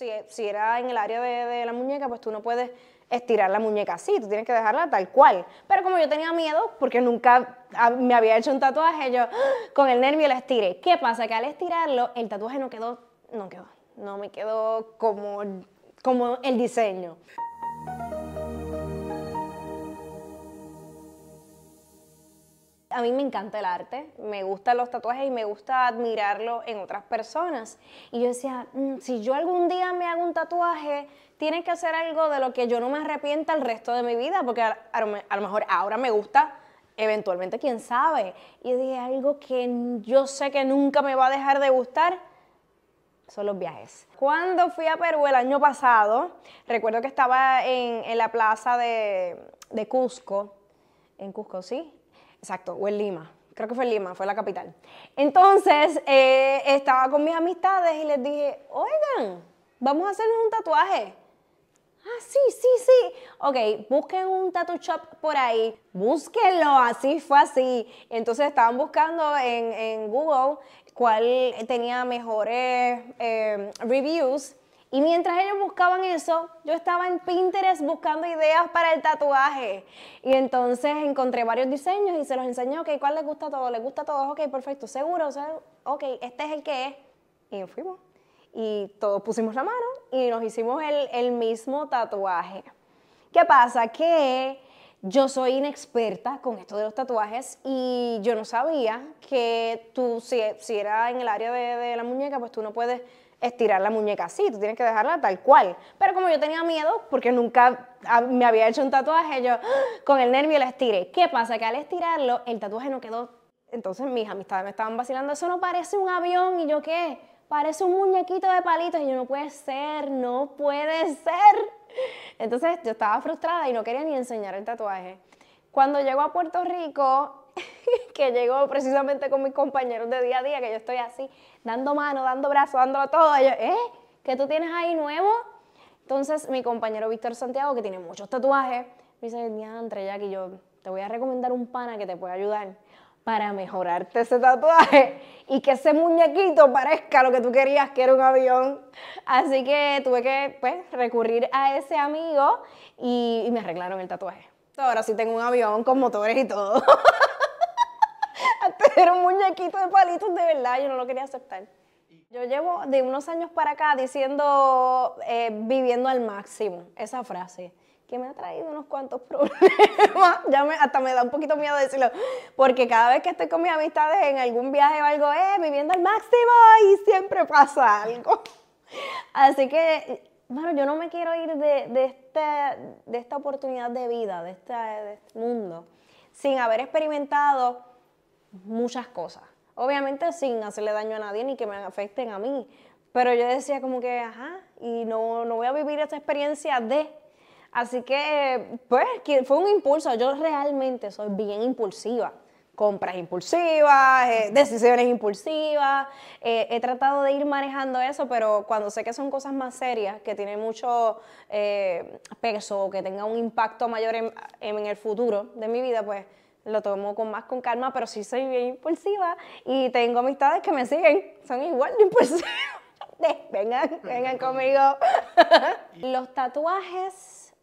E, si, era en el área de, la muñeca, pues tú no puedes estirar la muñeca así, tú tienes que dejarla tal cual. Pero como yo tenía miedo, porque nunca ah, me había hecho un tatuaje, yo con el nervio la estiré. ¿Qué pasa? Que al estirarlo, el tatuaje no quedó, no quedó, no me quedó como, como el diseño. a mí me encanta el arte, me gustan los tatuajes y me gusta admirarlo en otras personas. Y yo decía, mm, si yo algún día me hago un tatuaje, tiene que hacer algo de lo que yo no me arrepienta el resto de mi vida, porque a, lo mejor ahora me gusta, eventualmente quién sabe. Y dije, algo que yo sé que nunca me va a dejar de gustar, son los viajes. Cuando fui a Perú el año pasado, recuerdo que estaba en, la plaza de Cusco, en Cusco, sí, Exacto, o en Lima. Creo que fue Lima, fue la capital. Entonces, eh, estaba con mis amistades y les dije, oigan, vamos a hacernos un tatuaje. Ah, sí, sí, sí. Ok, busquen un tattoo shop por ahí. Búsquenlo, así fue así. Entonces estaban buscando en, Google cuál tenía mejores eh, reviews y mientras ellos buscaban eso, yo estaba en Pinterest buscando ideas para el tatuaje. Y entonces encontré varios diseños y se los enseñé, ok, ¿cuál les gusta a todos? ¿Les gusta a todos? Ok, perfecto, seguro, sea, ok, este es el que es. Y fuimos. Y todos pusimos la mano y nos hicimos el, el mismo tatuaje. ¿Qué pasa? Que yo soy inexperta con esto de los tatuajes y yo no sabía que tú, si, si era en el área de, de la muñeca, pues tú no puedes estirar la muñeca así, tú tienes que dejarla tal cual. Pero como yo tenía miedo, porque nunca ah, me había hecho un tatuaje, yo con el nervio la estiré. ¿Qué pasa? Que al estirarlo, el tatuaje no quedó. Entonces mis amistades me estaban vacilando, eso no parece un avión, y yo qué, parece un muñequito de palitos, y yo no puede ser, no puede ser. Entonces yo estaba frustrada y no quería ni enseñar el tatuaje. Cuando llego a Puerto Rico, que llegó precisamente con mis compañeros de día a día, que yo estoy así, dando mano, dando brazo, a todo. Yo, ¿eh? ¿Qué tú tienes ahí nuevo? Entonces, mi compañero Víctor Santiago, que tiene muchos tatuajes, me dice, ya que yo te voy a recomendar un pana que te pueda ayudar para mejorarte ese tatuaje y que ese muñequito parezca lo que tú querías, que era un avión. Así que tuve que pues, recurrir a ese amigo y me arreglaron el tatuaje. Ahora sí tengo un avión con motores y todo. era un muñequito de palitos de verdad, yo no lo quería aceptar. Yo llevo de unos años para acá diciendo eh, viviendo al máximo, esa frase, que me ha traído unos cuantos problemas. ya me, hasta me da un poquito miedo decirlo, porque cada vez que estoy con mis amistades en algún viaje o algo, eh, viviendo al máximo y siempre pasa algo. Así que, bueno, yo no me quiero ir de, de, este, de esta oportunidad de vida, de este mundo, sin haber experimentado muchas cosas. Obviamente sin hacerle daño a nadie ni que me afecten a mí. Pero yo decía como que, ajá, y no, voy a vivir esta experiencia de... Así que, pues, fue un impulso. Yo realmente soy bien impulsiva compras impulsivas, eh, decisiones impulsivas. Eh, he tratado de ir manejando eso, pero cuando sé que son cosas más serias, que tienen mucho eh, peso, que tengan un impacto mayor en, en el futuro de mi vida, pues lo tomo con más con calma, pero sí soy bien impulsiva y tengo amistades que me siguen, son igual de impulsivas. vengan, vengan conmigo. Los tatuajes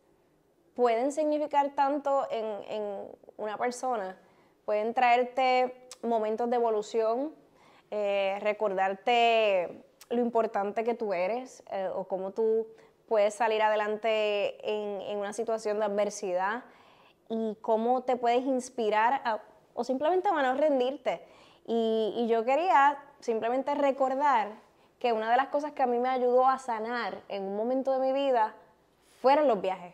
pueden significar tanto en, en, una persona, pueden traerte momentos de evolución, eh, recordarte lo importante que tú eres eh, o cómo tú puedes salir adelante en, en una situación de adversidad y cómo te puedes inspirar o simplemente van a rendirte. Y, yo quería simplemente recordar que una de las cosas que a mí me ayudó a sanar en un momento de mi vida fueron los viajes.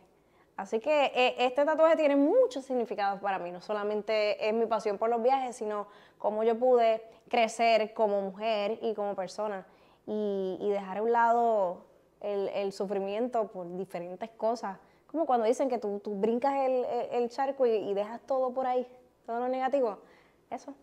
Así que e, este tatuaje tiene muchos significados para mí, no solamente es mi pasión por los viajes, sino cómo yo pude crecer como mujer y como persona y, dejar a un lado el sufrimiento por diferentes cosas como cuando dicen que tú, brincas el, el, charco y, y, dejas todo por ahí, todo lo negativo. Eso.